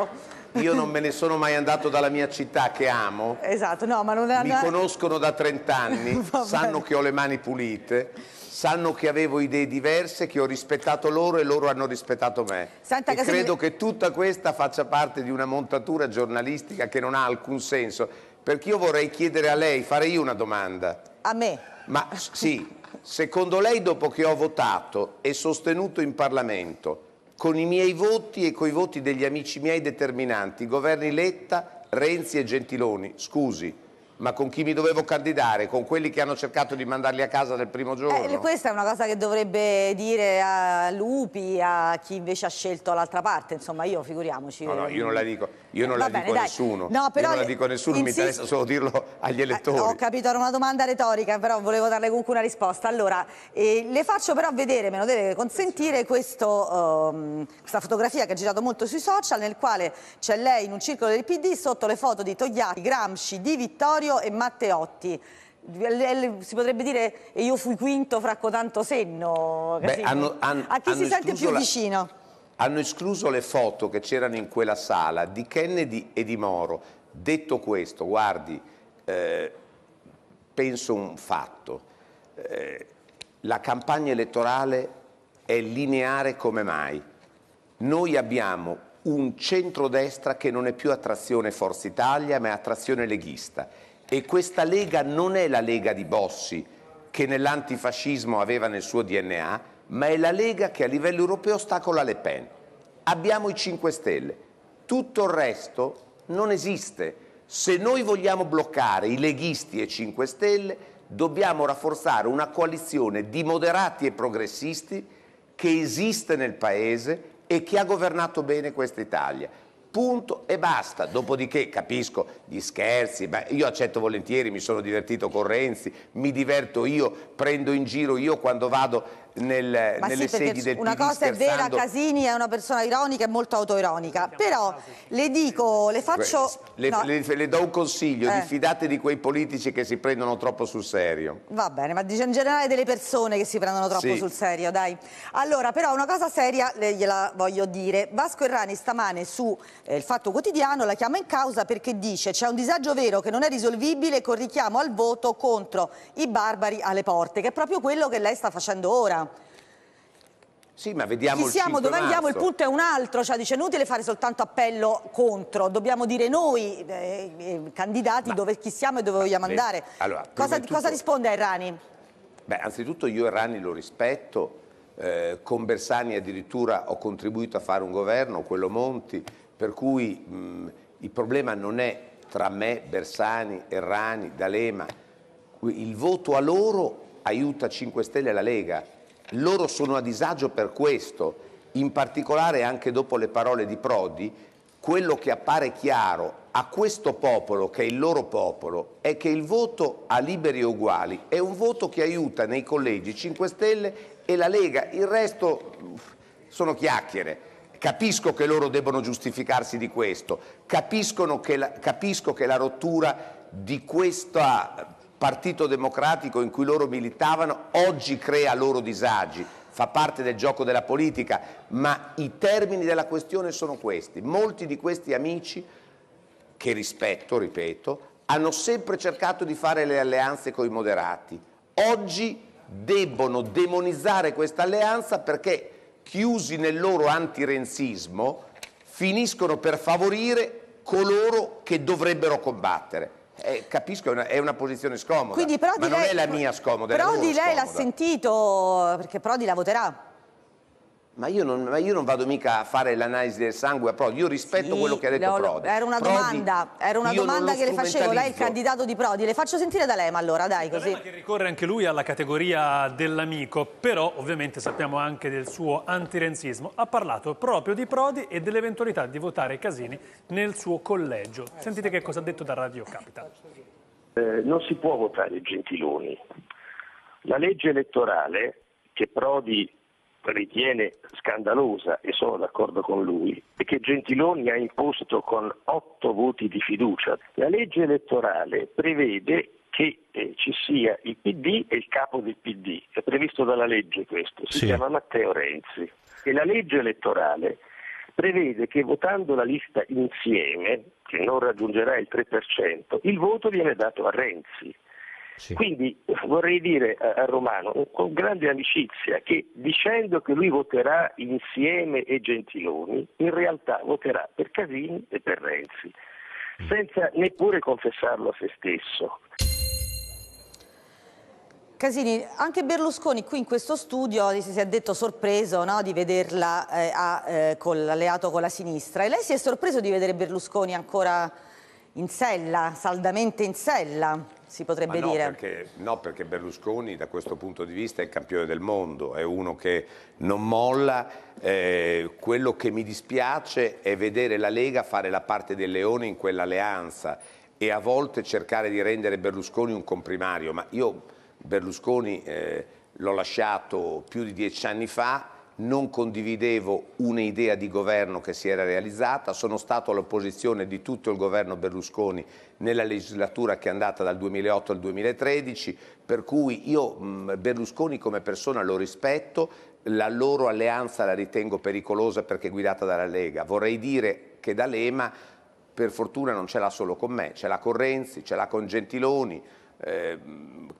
Esatto. Io non me ne sono mai andato dalla mia città che amo. Esatto, no, ma non è Mi conoscono da 30 anni, sanno che ho le mani pulite, sanno che avevo idee diverse, che ho rispettato loro e loro hanno rispettato me. Santa e Casemir... credo che tutta questa faccia parte di una montatura giornalistica che non ha alcun senso. Perché io vorrei chiedere a lei, fare io una domanda. A me? Ma sì, secondo lei dopo che ho votato e sostenuto in Parlamento con i miei voti e coi voti degli amici miei determinanti, governi Letta, Renzi e Gentiloni, scusi, ma con chi mi dovevo candidare, con quelli che hanno cercato di mandarli a casa del primo eh, giorno. Eh, questa è una cosa che dovrebbe dire a Lupi, a chi invece ha scelto l'altra parte, insomma io figuriamoci. No, no, io non la dico, io non eh, la bene, dico a nessuno, no, però, io non la dico a nessuno, insisto... mi interessa solo dirlo agli eh, elettori. Eh, ho capito, era una domanda retorica, però volevo darle comunque una risposta. Allora, eh, le faccio però vedere, me lo deve consentire, questo, um, questa fotografia che ha girato molto sui social, nel quale c'è lei in un circolo del PD, sotto le foto di Togliatti, Gramsci, Di Vittorio, Giglio e Matteotti si potrebbe dire e io fui quinto fra cotanto senno Beh, hanno, han, a chi si sente più la, vicino hanno escluso le foto che c'erano in quella sala di Kennedy e di Moro detto questo guardi eh, penso un fatto eh, la campagna elettorale è lineare come mai noi abbiamo un centrodestra che non è più attrazione Forza Italia ma è attrazione leghista e questa Lega non è la Lega di Bossi, che nell'antifascismo aveva nel suo DNA, ma è la Lega che a livello europeo ostacola Le Pen. Abbiamo i 5 Stelle, tutto il resto non esiste. Se noi vogliamo bloccare i leghisti e 5 Stelle, dobbiamo rafforzare una coalizione di moderati e progressisti che esiste nel Paese e che ha governato bene questa Italia punto e basta. Dopodiché capisco gli scherzi, ma io accetto volentieri, mi sono divertito con Renzi, mi diverto io, prendo in giro io quando vado nel, nelle sì, sedi del PD Una cosa è vera, Casini è una persona ironica e molto autoironica, però le dico, le faccio... Le, no. le, le do un consiglio, eh. diffidate di quei politici che si prendono troppo sul serio. Va bene, ma dice in generale delle persone che si prendono troppo sì. sul serio, dai. Allora, però una cosa seria le, gliela voglio dire. Vasco Errani stamane su eh, Il Fatto Quotidiano la chiama in causa perché dice c'è un disagio vero che non è risolvibile con richiamo al voto contro i barbari alle porte, che è proprio quello che lei sta facendo ora. Sì, ma vediamo Ci siamo, dove andiamo? Il punto è un altro, cioè dice inutile fare soltanto appello contro, dobbiamo dire noi eh, eh, candidati ma, dove chi siamo e dove vogliamo beh, andare. Allora, cosa, tutto, cosa, risponde a Errani? Beh, anzitutto io Errani lo rispetto, eh, con Bersani addirittura ho contribuito a fare un governo, quello Monti, per cui mh, il problema non è tra me, Bersani, Errani, D'Alema, il voto a loro aiuta 5 Stelle e la Lega loro sono a disagio per questo, in particolare anche dopo le parole di Prodi, quello che appare chiaro a questo popolo, che è il loro popolo, è che il voto a liberi e uguali è un voto che aiuta nei collegi 5 Stelle e la Lega, il resto sono chiacchiere. Capisco che loro debbano giustificarsi di questo, che la, capisco che la rottura di questa Partito Democratico in cui loro militavano oggi crea loro disagi, fa parte del gioco della politica, ma i termini della questione sono questi. Molti di questi amici, che rispetto, ripeto, hanno sempre cercato di fare le alleanze con i moderati. Oggi debbono demonizzare questa alleanza perché chiusi nel loro antirenzismo finiscono per favorire coloro che dovrebbero combattere. Eh, capisco, è una, è una, posizione scomoda, Quindi, però ma non lei, è la mia scomoda. Però di lei l'ha sentito, perché Prodi la voterà. Ma io, non, ma io, non, vado mica a fare l'analisi del sangue a Prodi, io rispetto sì, quello che ha detto Prodi. Era una domanda, era una domanda che le facevo, lei è il candidato di Prodi, le faccio sentire da lei, ma allora, dai così. che ricorre anche lui alla categoria dell'amico, però ovviamente sappiamo anche del suo antirenzismo. Ha parlato proprio di Prodi e dell'eventualità di votare Casini nel suo collegio. Sentite che cosa ha detto da Radio Capital. Eh, non si può votare Gentiloni. La legge elettorale che Prodi ritiene scandalosa, e sono d'accordo con lui, è che Gentiloni ha imposto con otto voti di fiducia. La legge elettorale prevede che eh, ci sia il PD e il capo del PD, è previsto dalla legge questo, si sì. chiama Matteo Renzi. E la legge elettorale prevede che votando la lista insieme, che non raggiungerà il 3%, il voto viene dato a Renzi. Sì. Quindi vorrei dire a Romano con grande amicizia che dicendo che lui voterà insieme e Gentiloni, in realtà voterà per Casini e per Renzi, mm. senza neppure confessarlo a se stesso. Casini, anche Berlusconi qui in questo studio si è detto sorpreso no, di vederla eh, a, eh, con l'alleato con la sinistra e lei si è sorpreso di vedere Berlusconi ancora in sella, saldamente in sella? si potrebbe no, dire. Perché, no, perché Berlusconi da questo punto di vista è il campione del mondo, è uno che non molla. Eh, quello che mi dispiace è vedere la Lega fare la parte del leone in quell'alleanza e a volte cercare di rendere Berlusconi un comprimario. Ma io Berlusconi eh, l'ho lasciato più di dieci anni fa non condividevo un'idea di governo che si era realizzata, sono stato all'opposizione di tutto il governo Berlusconi nella legislatura che è andata dal 2008 al 2013, per cui io mm, Berlusconi come persona lo rispetto, la loro alleanza la ritengo pericolosa perché è guidata dalla Lega. Vorrei dire che D'Alema per fortuna non ce l'ha solo con me, ce l'ha con Renzi, ce l'ha con Gentiloni, eh,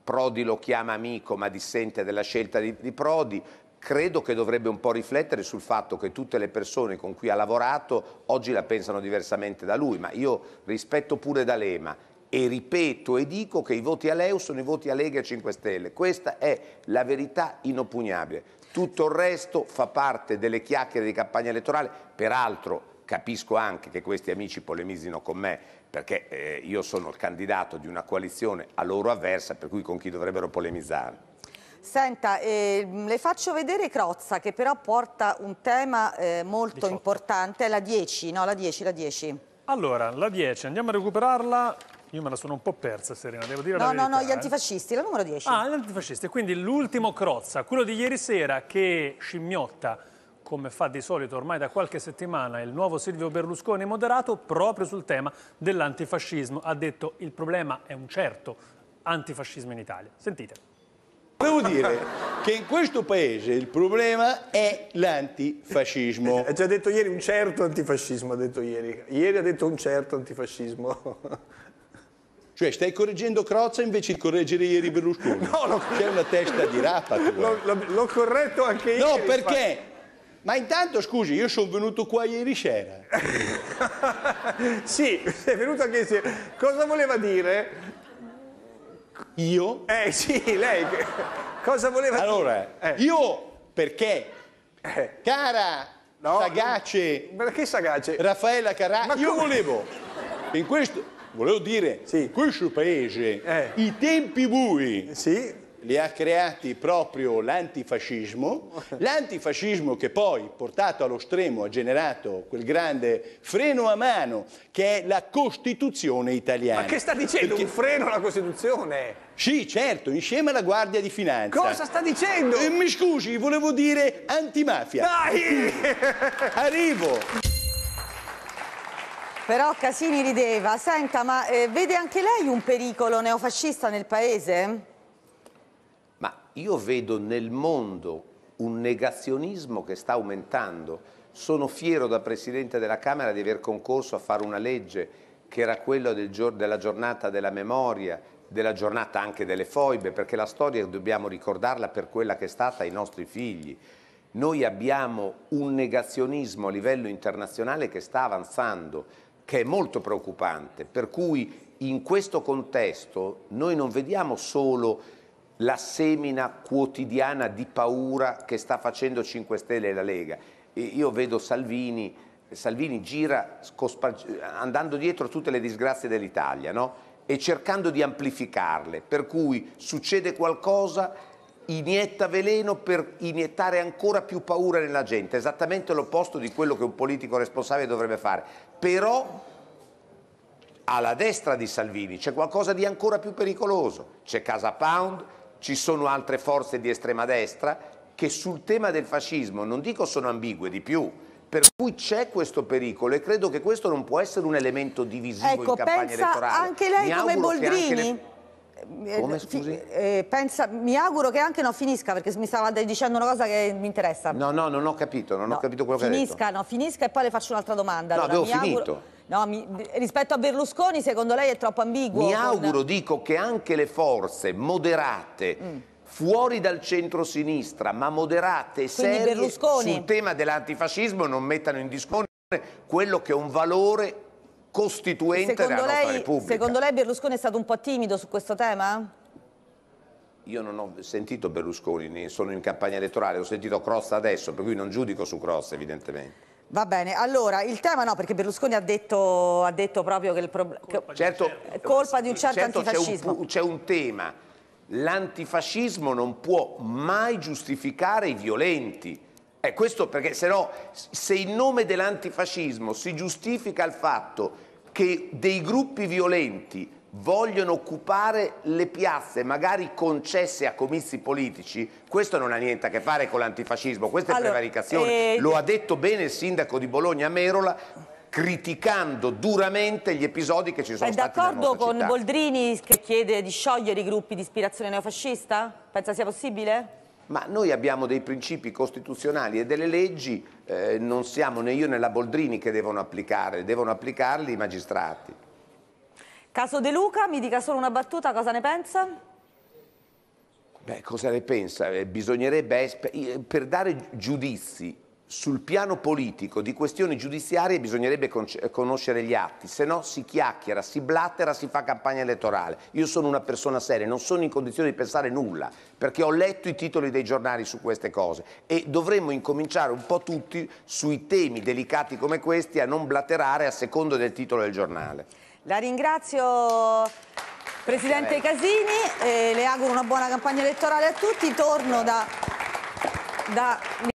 Prodi lo chiama amico ma dissente della scelta di, di Prodi, credo che dovrebbe un po' riflettere sul fatto che tutte le persone con cui ha lavorato oggi la pensano diversamente da lui, ma io rispetto pure D'Alema e ripeto e dico che i voti a Leo sono i voti a Lega e 5 Stelle, questa è la verità inoppugnabile, tutto il resto fa parte delle chiacchiere di campagna elettorale, peraltro capisco anche che questi amici polemizzino con me perché eh, io sono il candidato di una coalizione a loro avversa per cui con chi dovrebbero polemizzare. Senta, eh, le faccio vedere Crozza che però porta un tema eh, molto 18. importante, è la 10, no la 10, la 10. Allora, la 10, andiamo a recuperarla. Io me la sono un po' persa, Serena, devo dire no, la No, no, no, gli eh. antifascisti, la numero 10. Ah, gli antifascisti, quindi l'ultimo Crozza, quello di ieri sera che scimmiotta, come fa di solito ormai da qualche settimana, il nuovo Silvio Berlusconi moderato proprio sul tema dell'antifascismo. Ha detto il problema è un certo antifascismo in Italia. Sentite. Volevo dire che in questo paese il problema è l'antifascismo. Eh, ha già detto ieri un certo antifascismo, ha detto ieri. Ieri ha detto un certo antifascismo. Cioè stai correggendo Crozza invece di correggere ieri Berlusconi. No, lo... C'è una testa di rapa L'ho corretto anche io. No, perché? Fa... Ma intanto, scusi, io sono venuto qua ieri sera. sì, sei venuto anche ieri sera. Cosa voleva dire? Io? Eh sì, lei cosa voleva allora, dire? Eh. io perché? Eh. Cara no, sagace. Perché sagace? Raffaella Carrà, io come? volevo in questo volevo dire, sì. in questo paese eh. i tempi bui. Sì li ha creati proprio l'antifascismo, l'antifascismo che poi, portato allo stremo, ha generato quel grande freno a mano che è la Costituzione italiana. Ma che sta dicendo? Perché... Un freno alla Costituzione? Sì, certo, insieme alla Guardia di Finanza. Cosa sta dicendo? E eh, mi scusi, volevo dire antimafia. Dai! Arrivo! Però Casini rideva, senta, ma eh, vede anche lei un pericolo neofascista nel paese? io vedo nel mondo un negazionismo che sta aumentando. Sono fiero da Presidente della Camera di aver concorso a fare una legge che era quella del gior della giornata della memoria, della giornata anche delle foibe, perché la storia dobbiamo ricordarla per quella che è stata ai nostri figli. Noi abbiamo un negazionismo a livello internazionale che sta avanzando, che è molto preoccupante, per cui in questo contesto noi non vediamo solo la semina quotidiana di paura che sta facendo 5 Stelle e la Lega. Io vedo Salvini, Salvini gira andando dietro tutte le disgrazie dell'Italia no? e cercando di amplificarle, per cui succede qualcosa inietta veleno per iniettare ancora più paura nella gente, esattamente l'opposto di quello che un politico responsabile dovrebbe fare. Però alla destra di Salvini c'è qualcosa di ancora più pericoloso, c'è Casa Pound, ci sono altre forze di estrema destra che sul tema del fascismo, non dico sono ambigue di più, per cui c'è questo pericolo e credo che questo non può essere un elemento divisivo ecco, in campagna pensa elettorale. anche lei Mi come Boldrini? Eh, come, scusi? Eh, pensa, mi auguro che anche non finisca perché mi stava dicendo una cosa che mi interessa. No, no, non ho capito, non no, ho capito quello finisca, che ha detto. Finisca, no, finisca e poi le faccio un'altra domanda. No, allora, avevo finito. Auguro... No, mi, rispetto a Berlusconi, secondo lei è troppo ambiguo? Mi auguro, con... dico, che anche le forze moderate... Mm fuori dal centro-sinistra, ma moderate e serie sul tema dell'antifascismo non mettano in discussione quello che è un valore costituente secondo della nostra Repubblica. Secondo lei Berlusconi è stato un po' timido su questo tema? Io non ho sentito Berlusconi, sono in campagna elettorale, ho sentito Cross adesso, per cui non giudico su Cross evidentemente. Va bene, allora il tema no, perché Berlusconi ha detto, ha detto proprio che il problema... Certo, certo, è colpa di un certo, certo antifascismo. C'è un, un tema, l'antifascismo non può mai giustificare i violenti. È eh, questo perché se no, se in nome dell'antifascismo si giustifica il fatto che dei gruppi violenti vogliono occupare le piazze, magari concesse a comizi politici, questo non ha niente a che fare con l'antifascismo, questa allora, è prevaricazione. Eh... Lo ha detto bene il sindaco di Bologna Merola, criticando duramente gli episodi che ci sono È stati è D'accordo con città. Boldrini che chiede di sciogliere i gruppi di ispirazione neofascista? Pensa sia possibile? Ma noi abbiamo dei principi costituzionali e delle leggi, eh, non siamo né io né la Boldrini che devono applicare, devono applicarli i magistrati. Caso De Luca, mi dica solo una battuta, cosa ne pensa? Beh, cosa ne pensa? Eh, bisognerebbe, per dare giudizi sul piano politico di questioni giudiziarie bisognerebbe conoscere gli atti, se no si chiacchiera, si blattera, si fa campagna elettorale. Io sono una persona seria, non sono in condizione di pensare nulla, perché ho letto i titoli dei giornali su queste cose e dovremmo incominciare un po' tutti sui temi delicati come questi a non blatterare a secondo del titolo del giornale. La ringrazio Presidente Casini, e le auguro una buona campagna elettorale a tutti, torno da... da...